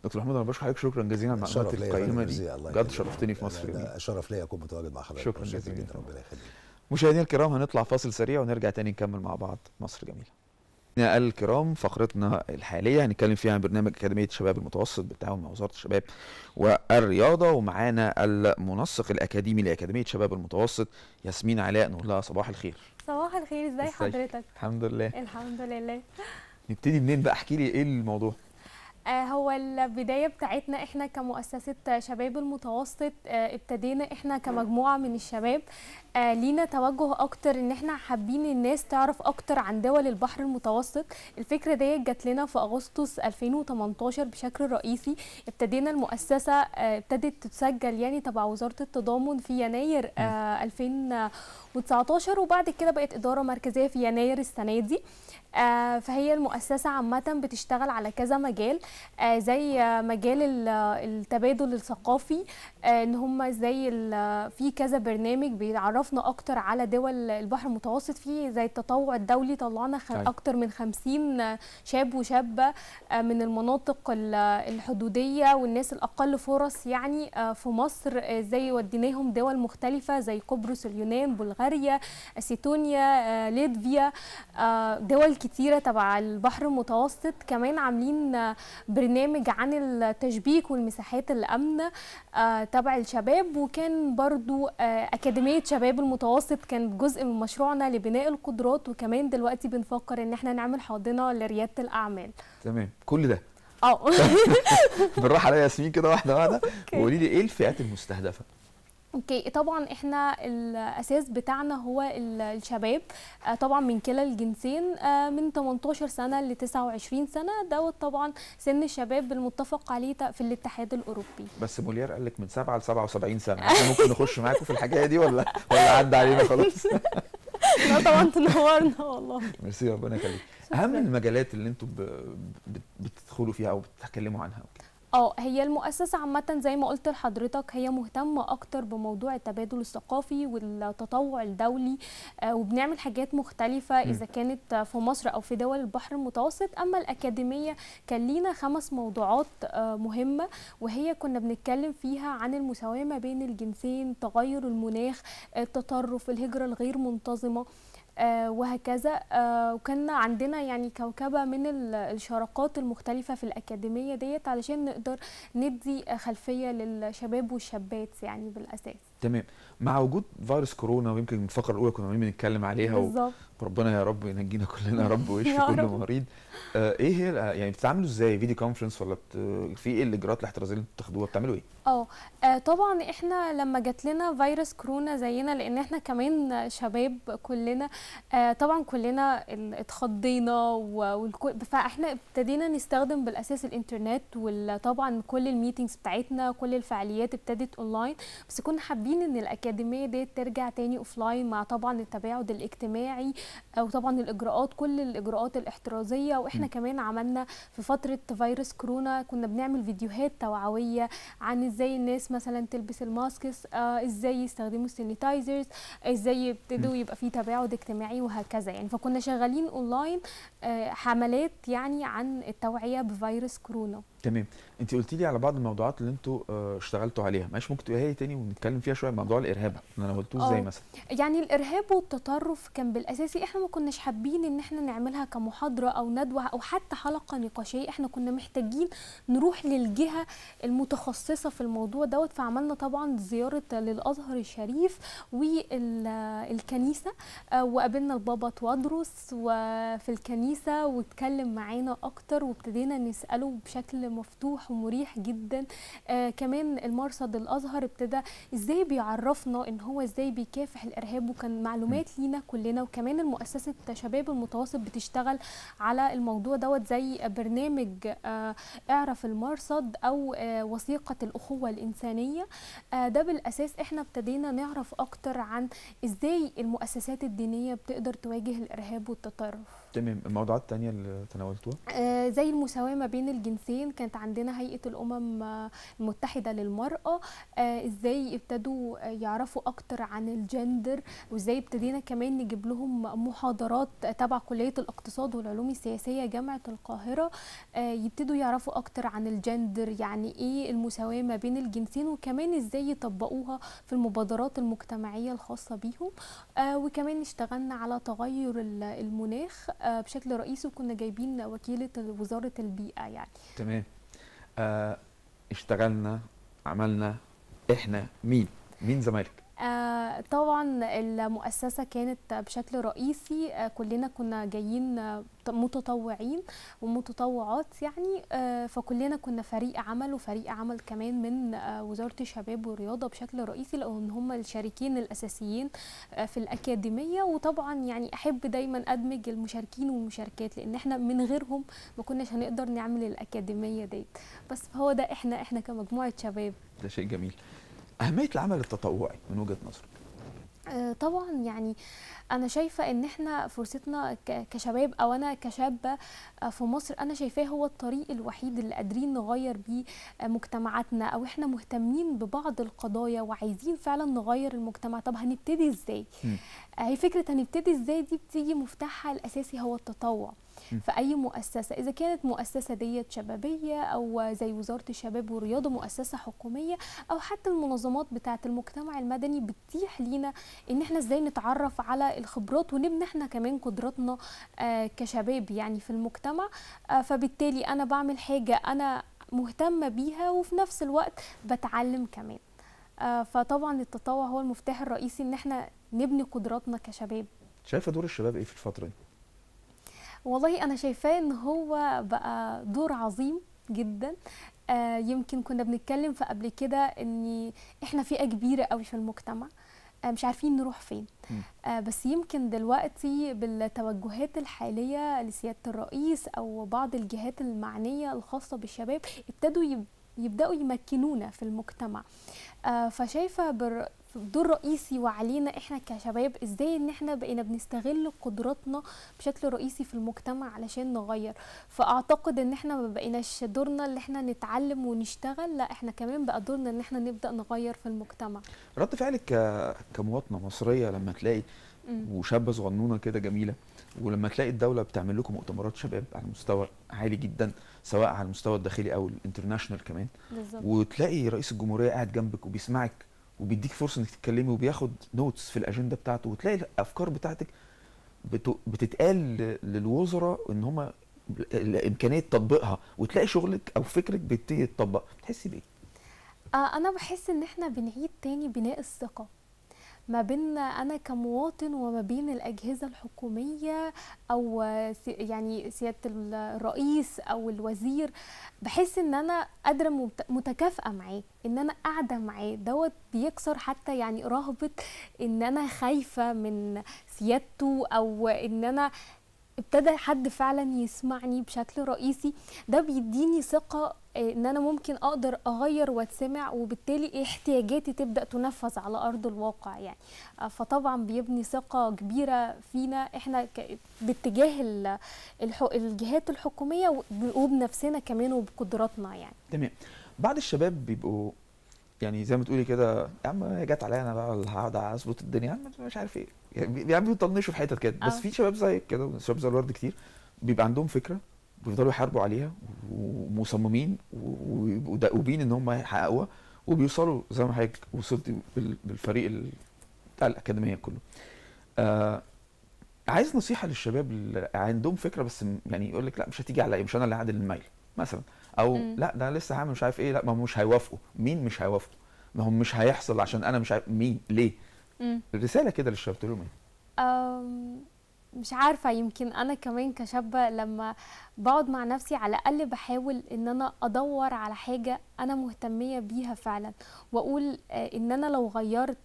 دكتور محمود انا بشكر حضرتك شكرا جزيلا على المعلومات القيمه دي بجد شرفتني في مصر جميل شرف ليا اكون متواجد مع حضرتك شكرا جزيلا ربنا يخليك مشاهدينا الكرام هنطلع فاصل سريع ونرجع تاني نكمل مع بعض مصر جميله الكرام فقرتنا الحاليه هنتكلم فيها عن برنامج اكاديميه الشباب المتوسط بالتعاون مع وزاره الشباب والرياضه ومعانا المنسق الاكاديمي لاكاديميه شباب المتوسط ياسمين علاء نقول لها صباح الخير
صباح الخير ازاي حضرتك الحمد لله الحمد لله
نبتدي منين بقى احكي لي ايه الموضوع
آه، هو البداية بتاعتنا احنا كمؤسسة شباب المتوسط آه، ابتدينا احنا كمجموعة من الشباب آه لينا توجه اكتر ان احنا حابين الناس تعرف اكتر عن دول البحر المتوسط الفكره ديت جت لنا في اغسطس 2018 بشكل رئيسي ابتدينا المؤسسه آه ابتدت تسجل يعني تبع وزاره التضامن في يناير آه 2019 وبعد كده بقت اداره مركزيه في يناير السنه دي آه فهي المؤسسه عامه بتشتغل على كذا مجال آه زي آه مجال آه، التبادل الثقافي آه ان هم زي آه، في كذا برنامج بيعرفوا تعرفنا اكتر على دول البحر المتوسط فيه زي التطوع الدولي طلعنا طيب. اكتر من 50 شاب وشابه آه، من المناطق الحدوديه والناس الاقل فرص يعني آه، في مصر آه، زي وديناهم دول مختلفه زي قبرص اليونان بلغاريا استونيا ليتفيا دول كتيره تبع البحر المتوسط كمان عاملين برنامج عن التشبيك والمساحات الامنه تبع الشباب وكان برضو اكاديميه شباب الشباب المتوسط كان جزء من مشروعنا لبناء القدرات وكمان دلوقتي بنفكر ان احنا نعمل حاضنه لرياده الاعمال
تمام كل ده اه بالراحه عليا ياسمين كده واحده واحده وقولي لي ايه الفئات المستهدفه
اوكي طبعا احنا الاساس بتاعنا هو الشباب آه، طبعا من كلا الجنسين آه، من 18 سنه ل 29 سنه دوت طبعا سن الشباب المتفق عليه في الاتحاد الاوروبي
بس موليير قال لك من 7 ل 77 سنه احنا ممكن نخش معاكم في الحكايه دي ولا ولا عدى علينا خلاص
لا طبعا تنورنا والله
ميرسي ربنا يخليك اهم المجالات اللي انتم بتدخلوا فيها او بتتكلموا عنها وكده
اه هي المؤسسه عامه زي ما قلت لحضرتك هي مهتمه اكتر بموضوع التبادل الثقافي والتطوع الدولي آه، وبنعمل حاجات مختلفه اذا كانت في مصر او في دول البحر المتوسط اما الاكاديميه كان لينا خمس موضوعات آه، مهمه وهي كنا بنتكلم فيها عن المساواه ما بين الجنسين تغير المناخ آه، التطرف الهجره الغير منتظمه آه، وهكذا آه، وكان عندنا يعني كوكبه من الشراكات المختلفه في الاكاديميه ديت علشان نقدر ندي خلفيه للشباب والشابات يعني بالاساس
تمام مع وجود فيروس كورونا ويمكن الفقره الاولى كنا بنتكلم عليها بالظبط وربنا يا رب ينجينا كلنا يا رب ويشفي كل مريض آه ايه هي يعني بتتعاملوا ازاي فيديو كونفرنس ولا في ايه الاجراءات الاحترازيه اللي بتاخدوها بتعملوا ايه؟
آه،, اه طبعا احنا لما جات لنا فيروس كورونا زينا لان احنا كمان شباب كلنا آه طبعا كلنا اتخضينا فاحنا ابتدينا نستخدم بالاساس الانترنت وطبعا كل الميتنجز بتاعتنا كل الفعاليات ابتدت اونلاين بس كنا حابين ان الاكيد الاكاديميه دي ترجع تاني اوف لاين مع طبعا التباعد الاجتماعي طبعا الاجراءات كل الاجراءات الاحترازيه واحنا م. كمان عملنا في فتره فيروس كورونا كنا بنعمل فيديوهات توعويه عن ازاي الناس مثلا تلبس الماسكس آه ازاي يستخدموا السانيتايزرز ازاي يبتدوا يبقى في تباعد اجتماعي وهكذا يعني فكنا شغالين اونلاين آه حملات يعني عن التوعيه بفيروس كورونا
تمام انت قلت لي على بعض الموضوعات اللي انتوا آه، اشتغلتوا عليها معلش ممكن تقولها لي تاني ونتكلم فيها شويه موضوع الارهاب انا قلتوه آه، ازاي مثلا
يعني الارهاب والتطرف كان بالاساسي احنا ما كناش حابين ان احنا نعملها كمحاضره او ندوه او حتى حلقه نقاشيه احنا كنا محتاجين نروح للجهه المتخصصه في الموضوع دوت فعملنا طبعا زياره للازهر الشريف والكنيسه آه، وقابلنا البابا توادروس وفي الكنيسه واتكلم معانا اكتر وابتدينا نساله بشكل مفتوح ومريح جدا آه كمان المرصد الازهر ابتدى ازاي بيعرفنا ان هو ازاي بيكافح الارهاب وكان معلومات لينا كلنا وكمان المؤسسه شباب المتوسط بتشتغل على الموضوع دوت زي برنامج آه اعرف المرصد او آه وثيقه الاخوه الانسانيه آه ده بالاساس احنا ابتدينا نعرف اكتر عن ازاي المؤسسات الدينيه بتقدر تواجه الارهاب والتطرف
تمام الموضوعات الثانيه اللي تناولتوها
آه زي المساواه ما بين الجنسين كانت عندنا هيئه الامم المتحده للمراه آه ازاي ابتدوا يعرفوا اكتر عن الجندر وازاي ابتدينا كمان نجيب لهم محاضرات تبع كليه الاقتصاد والعلوم السياسيه جامعه القاهره آه يبتدوا يعرفوا اكتر عن الجندر يعني ايه المساواه ما بين الجنسين وكمان ازاي يطبقوها في المبادرات المجتمعيه الخاصه بيهم آه وكمان اشتغلنا على تغير المناخ آه، بشكل رئيسي وكنا جايبين وكيله وزاره البيئه يعني
تمام آه، اشتغلنا عملنا احنا مين مين زمالك
آه، طبعا المؤسسه كانت بشكل رئيسي آه، كلنا كنا جايين آه، متطوعين ومتطوعات يعني فكلنا كنا فريق عمل وفريق عمل كمان من وزاره الشباب والرياضه بشكل رئيسي لان هم الشريكين الاساسيين في الاكاديميه وطبعا يعني احب دايما ادمج المشاركين والمشاركات لان احنا من غيرهم ما كناش هنقدر نعمل الاكاديميه ديت بس هو ده احنا احنا كمجموعه شباب
ده شيء جميل اهميه العمل التطوعي من وجهه نظرك؟
آه، طبعا يعني انا شايفه ان احنا فرصتنا كشباب او انا كشابه آه، في مصر انا شايفاه هو الطريق الوحيد اللي قادرين نغير بيه آه، مجتمعاتنا او احنا مهتمين ببعض القضايا وعايزين فعلا نغير المجتمع طب هنبتدي ازاي آه، هي فكره هنبتدي ازاي دي بتيجي مفتاحها الاساسي هو التطوع في اي مؤسسه اذا كانت مؤسسه ديت شبابيه او زي وزاره الشباب والرياضه مؤسسه حكوميه او حتى المنظمات بتاعه المجتمع المدني بتتيح لينا ان احنا ازاي نتعرف على الخبرات ونبني احنا كمان قدراتنا آه، كشباب يعني في المجتمع آه، فبالتالي انا بعمل حاجه انا مهتمه بيها وفي نفس الوقت بتعلم كمان آه، فطبعا التطوع هو المفتاح الرئيسي ان احنا نبني قدراتنا كشباب
شايفه دور الشباب ايه في الفتره دي
والله انا شايفاه ان هو بقى دور عظيم جدا يمكن كنا بنتكلم في قبل كده ان احنا فئه كبيره قوي في المجتمع آه، مش عارفين نروح فين آه، بس يمكن دلوقتي بالتوجهات الحاليه لسياده الرئيس او بعض الجهات المعنيه الخاصه بالشباب ابتدوا يبداوا يمكنونا في المجتمع آه، فشايفه بر... دور رئيسي وعلينا احنا كشباب ازاي ان احنا بقينا بنستغل قدراتنا بشكل رئيسي في المجتمع علشان نغير فاعتقد ان احنا ما بقيناش دورنا اللي احنا نتعلم ونشتغل لا احنا كمان بقى دورنا ان احنا نبدا نغير في المجتمع
رد فعلك كمواطنه مصريه لما تلاقي وشابه صغنونه كده جميله ولما تلاقي الدوله بتعمل لكم مؤتمرات شباب على مستوى عالي جدا سواء على المستوى الداخلي او الانترناشونال كمان بالزبط. وتلاقي رئيس الجمهوريه قاعد جنبك وبيسمعك وبيديك فرصه انك تتكلمي وبياخد نوتس في الاجنده بتاعته وتلاقي الافكار بتاعتك بتتقال للوزراء ان هم امكانيه تطبيقها وتلاقي شغلك او فكرك بيتطبق بتحسي بايه؟
آه انا بحس ان احنا بنعيد تاني بناء الثقه ما بين انا كمواطن وما بين الاجهزه الحكوميه او يعني سياده الرئيس او الوزير بحس ان انا قادره متكافئه معاه ان انا قاعده معاه دوت بيكسر حتى يعني رهبه ان انا خايفه من سيادته او ان انا ابتدى حد فعلا يسمعني بشكل رئيسي ده بيديني ثقة آه، ان انا ممكن اقدر اغير واتسمع وبالتالي احتياجاتي تبدا تنفذ على ارض الواقع يعني آه، فطبعا بيبني ثقه كبيره فينا احنا باتجاه الجهات الحكوميه وبنفسنا كمان وبقدراتنا يعني
تمام بعض الشباب بيبقوا يعني زي ما تقولي كده يا عم جت عليا انا بقى هقعد اظبط الدنيا مش عارف ايه يعني بيعملوا يعني في حتت كده بس آه. في شباب زيك كده شباب زي الورد كتير بيبقى عندهم فكره بيفضلوا يحاربوا عليها ومصممين ودقوبين ان هم يحققوها وبيوصلوا زي ما حضرتك وصلت بالفريق بتاع الاكاديميه كله. آه عايز نصيحه للشباب اللي عندهم فكره بس يعني يقول لك لا مش هتيجي عليا مش انا اللي عادل الميل مثلا او م. لا ده لسه هعمل مش عارف ايه لا ما هم مش هيوافقوا مين مش هيوافقوا ما هم مش هيحصل عشان انا مش عارف مين ليه رساله كده للشباب تقول
ايه؟ مش عارفه يمكن انا كمان كشابه لما بقعد مع نفسي على الاقل بحاول ان انا ادور على حاجه انا مهتميه بيها فعلا واقول آه، ان انا لو غيرت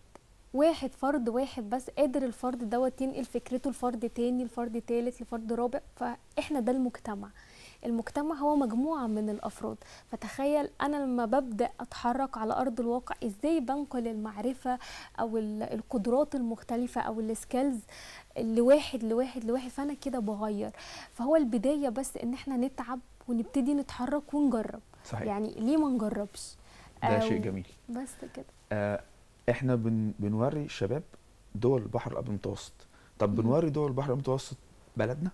واحد فرد واحد بس قادر الفرد دوت ينقل فكرته لفرد تاني لفرد تالت لفرد رابع فاحنا ده المجتمع المجتمع هو مجموعه من الافراد فتخيل انا لما ببدا اتحرك على ارض الواقع ازاي بنقل المعرفه او القدرات المختلفه او السكيلز لواحد لواحد لواحد فانا كده بغير فهو البدايه بس ان احنا نتعب ونبتدي نتحرك ونجرب صحيح. يعني ليه ما نجربش ده شيء جميل بس كده
آه احنا بن بنوري الشباب دول البحر الابيض المتوسط طب بنوري دول البحر المتوسط بلدنا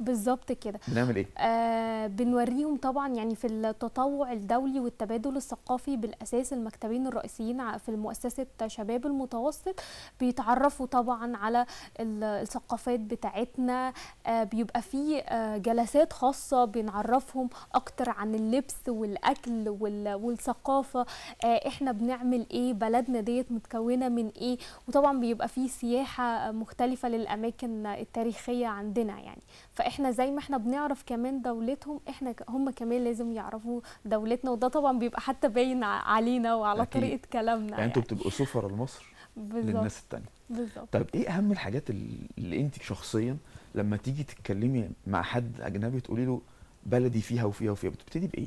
بالظبط كده بنعمل ايه آه بنوريهم طبعا يعني في التطوع الدولي والتبادل الثقافي بالاساس المكتبين الرئيسيين في مؤسسه شباب المتوسط بيتعرفوا طبعا على الثقافات بتاعتنا آه بيبقى في آه جلسات خاصه بنعرفهم اكتر عن اللبس والاكل والثقافه آه احنا بنعمل ايه بلدنا ديت متكونه من ايه وطبعا بيبقى في سياحه مختلفه للاماكن التاريخيه عندنا يعني فاحنا زي ما احنا بنعرف كمان دولتهم احنا هم كمان لازم يعرفوا دولتنا وده طبعا بيبقى حتى باين علينا وعلى أكيد. طريقه كلامنا يعني, يعني. انتوا
بتبقوا سفر لمصر للناس التانية بالظبط طب ايه اهم الحاجات اللي انت شخصيا لما تيجي تتكلمي مع حد اجنبي تقولي له بلدي فيها وفيها وفيها بتبتدي بايه؟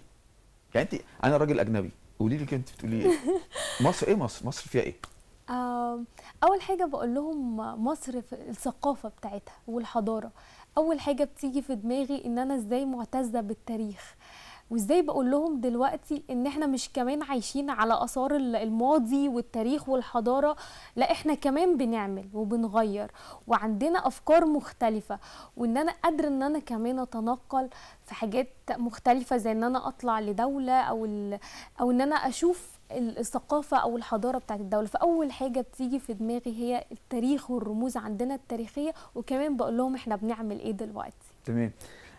يعني انت انا راجل اجنبي قولي لي انت بتقولي ايه؟ مصر ايه مصر؟ مصر فيها ايه؟
آه، اول حاجه بقول لهم مصر في الثقافه بتاعتها والحضاره اول حاجه بتيجي في دماغي ان انا ازاي معتزه بالتاريخ وازاي بقول لهم دلوقتي ان احنا مش كمان عايشين على اثار الماضي والتاريخ والحضاره لا احنا كمان بنعمل وبنغير وعندنا افكار مختلفه وان انا قادره ان انا كمان اتنقل في حاجات مختلفه زي ان انا اطلع لدوله او او ان انا اشوف الثقافه او الحضاره بتاعت الدوله فاول حاجه بتيجي في دماغي هي التاريخ والرموز عندنا التاريخيه وكمان بقول لهم احنا بنعمل ايه دلوقتي تمام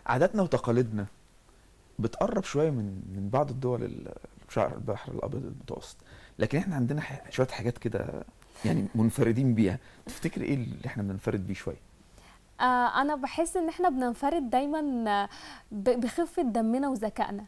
عاداتنا وتقاليدنا بتقرب شويه من من بعض الدول شعر البحر الابيض المتوسط لكن احنا عندنا شويه حاجات كده يعني منفردين بيها تفتكر ايه اللي احنا بننفرد بيه شويه
آه انا بحس ان احنا بننفرد دايما بخفه دمنا وذكائنا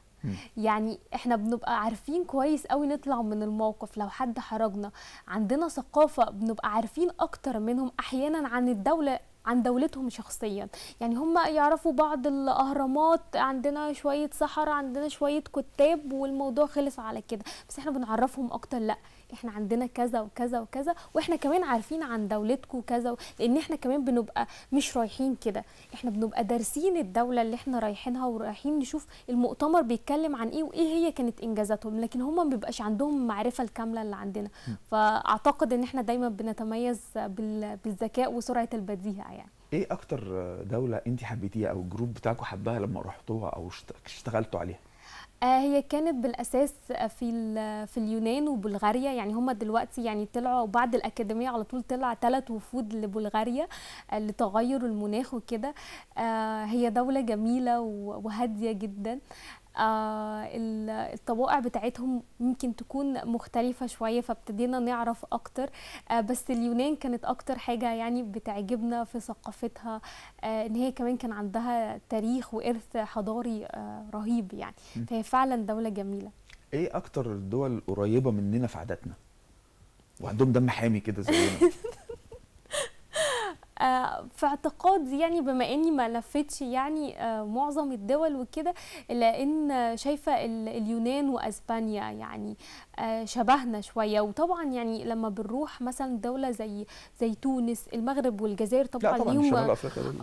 يعني احنا بنبقى عارفين كويس قوي نطلع من الموقف لو حد حرجنا عندنا ثقافه بنبقى عارفين اكتر منهم احيانا عن الدوله عن دولتهم شخصيا يعني هم يعرفوا بعض الاهرامات عندنا شويه صحراء عندنا شويه كتاب والموضوع خلص على كده بس احنا بنعرفهم اكتر لا احنا عندنا كذا وكذا وكذا واحنا كمان عارفين عن دولتكم كذا لان احنا كمان بنبقى مش رايحين كده احنا بنبقى دارسين الدوله اللي احنا رايحينها ورايحين نشوف المؤتمر بيتكلم عن ايه وايه هي كانت انجازاتهم لكن هم ما بيبقاش عندهم المعرفه الكامله اللي عندنا فاعتقد ان احنا دايما بنتميز بالذكاء وسرعه البديهه يعني
ايه اكتر دوله انت حبيتيها او الجروب بتاعكم حبها لما رحتوها او اشتغلتوا عليها
آه، هي كانت بالاساس في في اليونان وبلغاريا يعني هم دلوقتي يعني طلعوا بعد الاكاديميه على طول طلع ثلاث وفود لبلغاريا آه، لتغير المناخ وكده آه، هي دوله جميله وهاديه جدا آه، الطبائع بتاعتهم ممكن تكون مختلفه شويه فابتدينا نعرف اكتر آه، بس اليونان كانت اكتر حاجه يعني بتعجبنا في ثقافتها آه، ان هي كمان كان عندها تاريخ وارث حضاري رهيب يعني فهي فعلا دوله جميله
ايه اكتر الدول قريبه مننا في عاداتنا وعندهم دم حامي كده زينا
آه، في اعتقادي يعني بما اني ما لفتش يعني آه، معظم الدول وكده الا شايفه اليونان واسبانيا يعني آه، شبهنا شويه وطبعا يعني لما بنروح مثلا دوله زي زي تونس المغرب والجزائر طبعا, طبعاً ليهم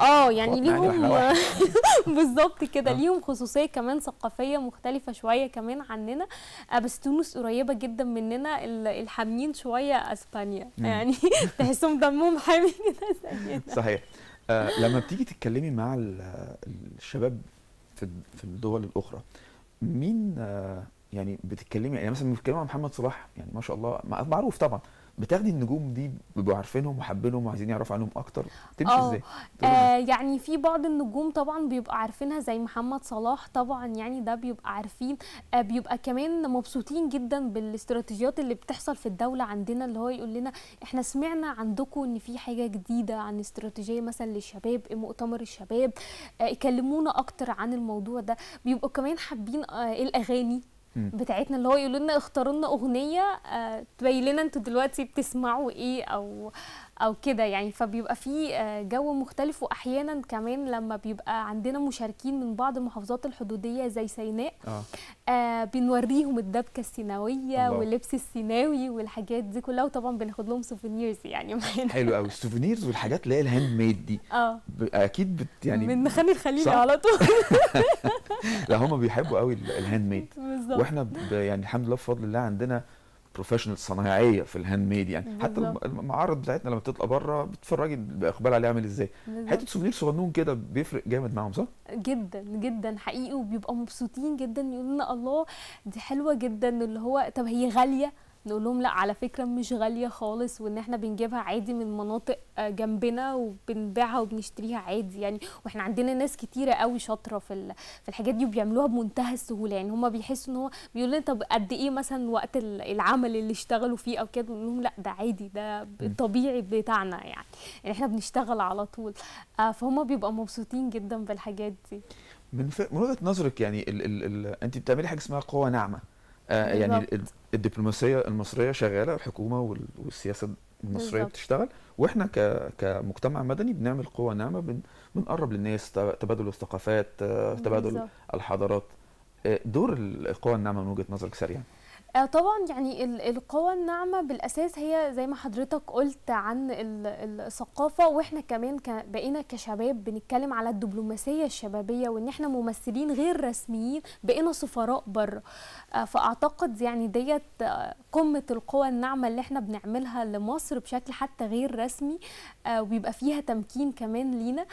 اه يعني ليهم يعني بالظبط كده آه. ليهم خصوصيه كمان ثقافيه مختلفه شويه كمان عننا آه، بس تونس قريبه جدا مننا الحاميين شويه اسبانيا مم. يعني تحسهم دمهم حامي كده
صحيح آه لما بتيجي تتكلمي مع الشباب في الدول الاخرى مين آه يعني بتتكلمي يعني مثلا بتتكلمي عن محمد صلاح يعني ما شاء الله معروف طبعا بتاخدي النجوم دي بيبقوا عارفينهم وحابينهم وعايزين يعرفوا عنهم اكتر تمشي آه، ازاي
آه يعني في بعض النجوم طبعا بيبقى عارفينها زي محمد صلاح طبعا يعني ده بيبقى عارفين آه بيبقى كمان مبسوطين جدا بالاستراتيجيات اللي بتحصل في الدوله عندنا اللي هو يقول لنا احنا سمعنا عندكم ان في حاجه جديده عن استراتيجيه مثلا للشباب مؤتمر الشباب آه كلمونا اكتر عن الموضوع ده بيبقوا كمان حابين آه الاغاني بتاعتنا اللي هو يقولوا لنا اختاروا لنا اغنيه آه، تبين لنا انتوا دلوقتي بتسمعوا ايه او او كده يعني فبيبقى في آه، جو مختلف واحيانا كمان لما بيبقى عندنا مشاركين من بعض المحافظات الحدوديه زي سيناء آه. آه بنوريهم الدبكه السيناويه واللبس السيناوي والحاجات دي كلها وطبعا بناخد لهم سوفينيرز يعني معانا حلو
قوي السوفينيرز والحاجات اللي هي الهاند ميد دي اه اكيد بت يعني من
خان الخليل على طول
لا هم بيحبوا قوي الهاند ميد واحنا يعني الحمد لله بفضل الله عندنا بروفيشنال صنايعيه في الهاند ميد يعني بالزبط. حتى المعارض بتاعتنا لما بتطلع بره بتتفرجي الاقبال عليه عامل ازاي حته سوفينير صغنون كده بيفرق جامد معاهم صح
جدا جدا حقيقي وبيبقوا مبسوطين جدا يقولوا لنا الله دي حلوه جدا اللي هو طب هي غاليه نقول لهم لا على فكره مش غاليه خالص وان احنا بنجيبها عادي من مناطق آه، جنبنا وبنبيعها وبنشتريها عادي يعني واحنا عندنا ناس كتيره قوي شاطره في في الحاجات دي وبيعملوها بمنتهى السهوله يعني هم بيحسوا ان هو بيقول لنا طب قد ايه مثلا وقت العمل اللي اشتغلوا فيه او كده بنقول لهم لا ده عادي ده الطبيعي بتاعنا يعني يعني احنا بنشتغل على طول آه، فهم بيبقوا مبسوطين جدا بالحاجات دي
من, من وجهه نظرك يعني ال... ال... ال... انت بتعملي حاجه اسمها قوه ناعمه آه يعني الدبلوماسيه المصريه شغاله الحكومه والسياسه المصريه بالزبط. بتشتغل واحنا كمجتمع مدني بنعمل قوه ناعمه بن... بنقرب للناس تبادل الثقافات آه، تبادل الحضارات آه، دور القوى الناعمه من وجهه نظرك سريعا
آه، طبعا يعني القوى الناعمه بالاساس هي زي ما حضرتك قلت عن الثقافه واحنا كمان بقينا كشباب بنتكلم على الدبلوماسيه الشبابيه وان احنا ممثلين غير رسميين بقينا سفراء بره آه، فاعتقد يعني ديت آه، قمه القوى الناعمه اللي احنا بنعملها لمصر بشكل حتى غير رسمي وبيبقى فيها تمكين كمان لينا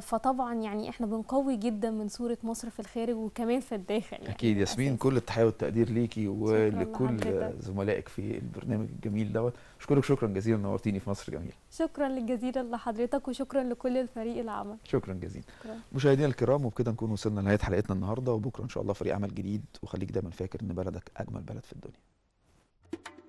فطبعا يعني احنا بنقوي جدا من صوره مصر في الخارج وكمان في الداخل يعني اكيد ياسمين
كل التحيه والتقدير ليكي و لكل زملائك في البرنامج الجميل دوت اشكرك شكرا جزيلا نورتيني في مصر جميله
شكرا للجزيرة لحضرتك وشكرا لكل الفريق العمل
شكرا جزيلا مشاهدينا الكرام وبكده نكون وصلنا لنهايه حلقتنا النهارده وبكره ان شاء الله فريق عمل جديد وخليك دايما فاكر ان بلدك اجمل بلد في الدنيا